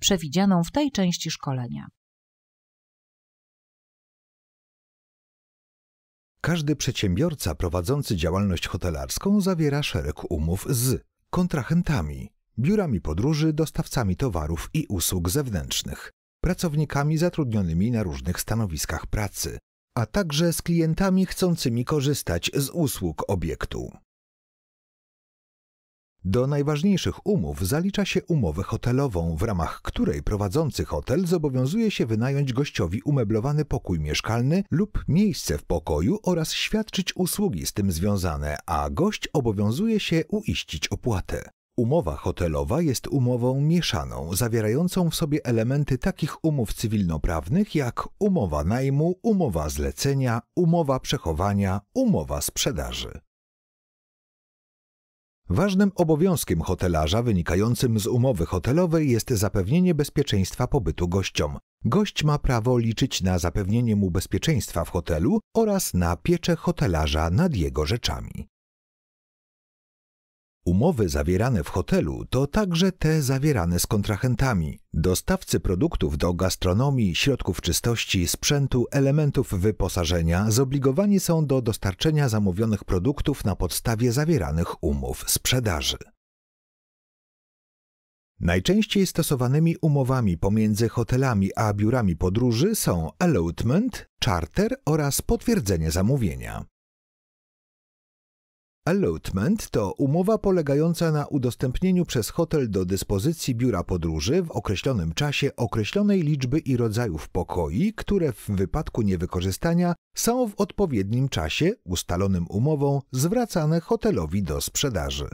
przewidzianą w tej części szkolenia. Każdy przedsiębiorca prowadzący działalność hotelarską zawiera szereg umów z kontrahentami, biurami podróży, dostawcami towarów i usług zewnętrznych, pracownikami zatrudnionymi na różnych stanowiskach pracy, a także z klientami chcącymi korzystać z usług obiektu. Do najważniejszych umów zalicza się umowę hotelową, w ramach której prowadzący hotel zobowiązuje się wynająć gościowi umeblowany pokój mieszkalny lub miejsce w pokoju oraz świadczyć usługi z tym związane, a gość obowiązuje się uiścić opłatę. Umowa hotelowa jest umową mieszaną, zawierającą w sobie elementy takich umów cywilnoprawnych jak umowa najmu, umowa zlecenia, umowa przechowania, umowa sprzedaży. Ważnym obowiązkiem hotelarza wynikającym z umowy hotelowej jest zapewnienie bezpieczeństwa pobytu gościom. Gość ma prawo liczyć na zapewnienie mu bezpieczeństwa w hotelu oraz na pieczę hotelarza nad jego rzeczami. Umowy zawierane w hotelu to także te zawierane z kontrahentami. Dostawcy produktów do gastronomii, środków czystości, sprzętu, elementów wyposażenia zobligowani są do dostarczenia zamówionych produktów na podstawie zawieranych umów sprzedaży. Najczęściej stosowanymi umowami pomiędzy hotelami a biurami podróży są allotment, charter oraz potwierdzenie zamówienia. Allotment to umowa polegająca na udostępnieniu przez hotel do dyspozycji biura podróży w określonym czasie określonej liczby i rodzajów pokoi, które w wypadku niewykorzystania są w odpowiednim czasie, ustalonym umową, zwracane hotelowi do sprzedaży.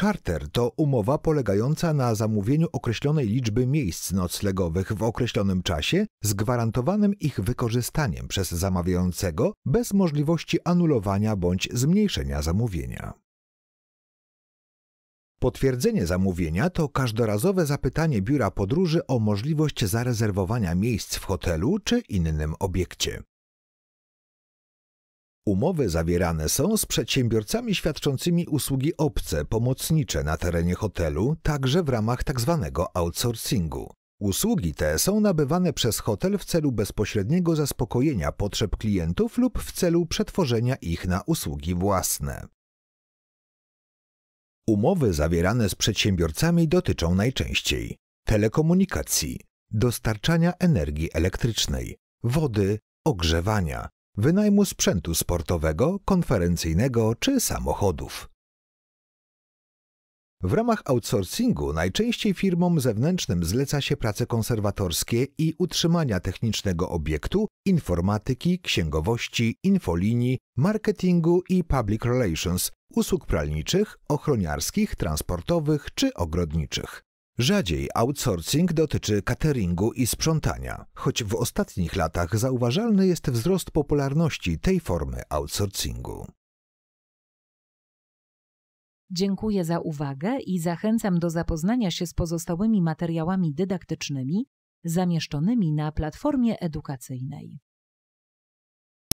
Charter to umowa polegająca na zamówieniu określonej liczby miejsc noclegowych w określonym czasie z gwarantowanym ich wykorzystaniem przez zamawiającego bez możliwości anulowania bądź zmniejszenia zamówienia. Potwierdzenie zamówienia to każdorazowe zapytanie biura podróży o możliwość zarezerwowania miejsc w hotelu czy innym obiekcie. Umowy zawierane są z przedsiębiorcami świadczącymi usługi obce, pomocnicze na terenie hotelu, także w ramach tzw. Tak outsourcingu. Usługi te są nabywane przez hotel w celu bezpośredniego zaspokojenia potrzeb klientów lub w celu przetworzenia ich na usługi własne. Umowy zawierane z przedsiębiorcami dotyczą najczęściej telekomunikacji, dostarczania energii elektrycznej, wody, ogrzewania, wynajmu sprzętu sportowego, konferencyjnego czy samochodów. W ramach outsourcingu najczęściej firmom zewnętrznym zleca się prace konserwatorskie i utrzymania technicznego obiektu, informatyki, księgowości, infolinii, marketingu i public relations, usług pralniczych, ochroniarskich, transportowych czy ogrodniczych. Rzadziej outsourcing dotyczy cateringu i sprzątania, choć w ostatnich latach zauważalny jest wzrost popularności tej formy outsourcingu. Dziękuję za uwagę i zachęcam do zapoznania się z pozostałymi materiałami dydaktycznymi zamieszczonymi na platformie edukacyjnej.